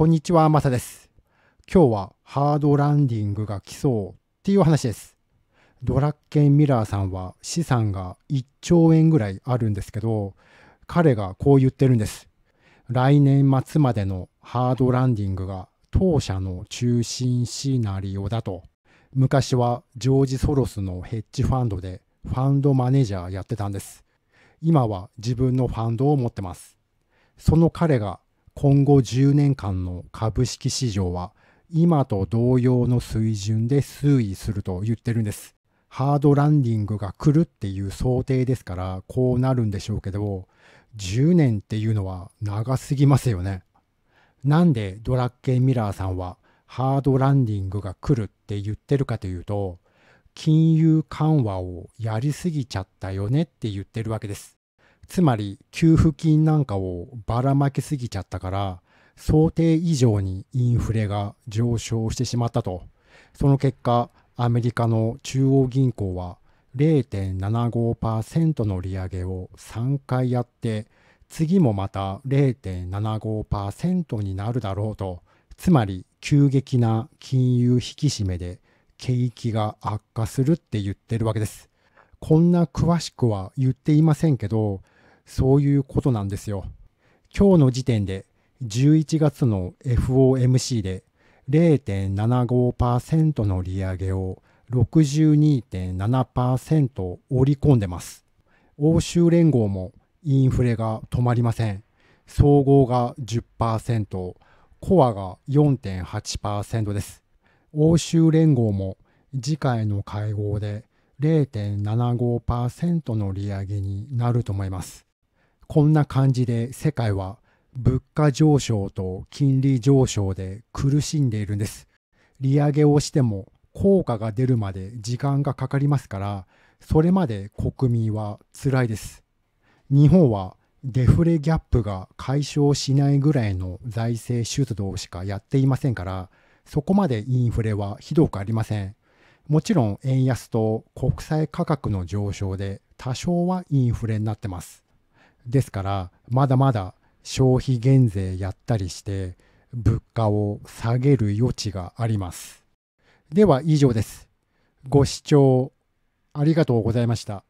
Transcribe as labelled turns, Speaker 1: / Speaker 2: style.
Speaker 1: こんにちは、まさです。今日はハードランディングが来そうっていう話です。ドラッケン・ミラーさんは資産が1兆円ぐらいあるんですけど、彼がこう言ってるんです。来年末までのハードランディングが当社の中心シナリオだと。昔はジョージ・ソロスのヘッジファンドでファンドマネージャーやってたんです。今は自分のファンドを持ってます。その彼が今後10年間の株式市場は今と同様の水準で推移すると言ってるんです。ハードランディングが来るっていう想定ですからこうなるんでしょうけど10年っていうのは長すぎますよね。なんでドラッケン・ミラーさんはハードランディングが来るって言ってるかというと金融緩和をやりすぎちゃったよねって言ってるわけです。つまり給付金なんかをばらまきすぎちゃったから想定以上にインフレが上昇してしまったとその結果アメリカの中央銀行は0.75%の利上げを3回やって次もまた0.75%になるだろうとつまり急激な金融引き締めで景気が悪化するって言ってるわけです。こんな詳しくは言っていませんけどそういうことなんですよ。今日の時点で11月の FOMC で0.75%の利上げを62.7%織り込んでます。欧州連合もインフレが止まりません。総合が10%、コアが4.8%です。欧州連合も次回の会合で0.75%の利上げになると思います。こんな感じで世界は物価上昇と金利上昇で苦しんでいるんです。利上げをしても効果が出るまで時間がかかりますから、それまで国民はつらいです。日本はデフレギャップが解消しないぐらいの財政出動しかやっていませんから、そこまでインフレはひどくありません。もちろん円安と国際価格の上昇で多少はインフレになってます。ですからまだまだ消費減税やったりして物価を下げる余地があります。では以上です。ご視聴ありがとうございました。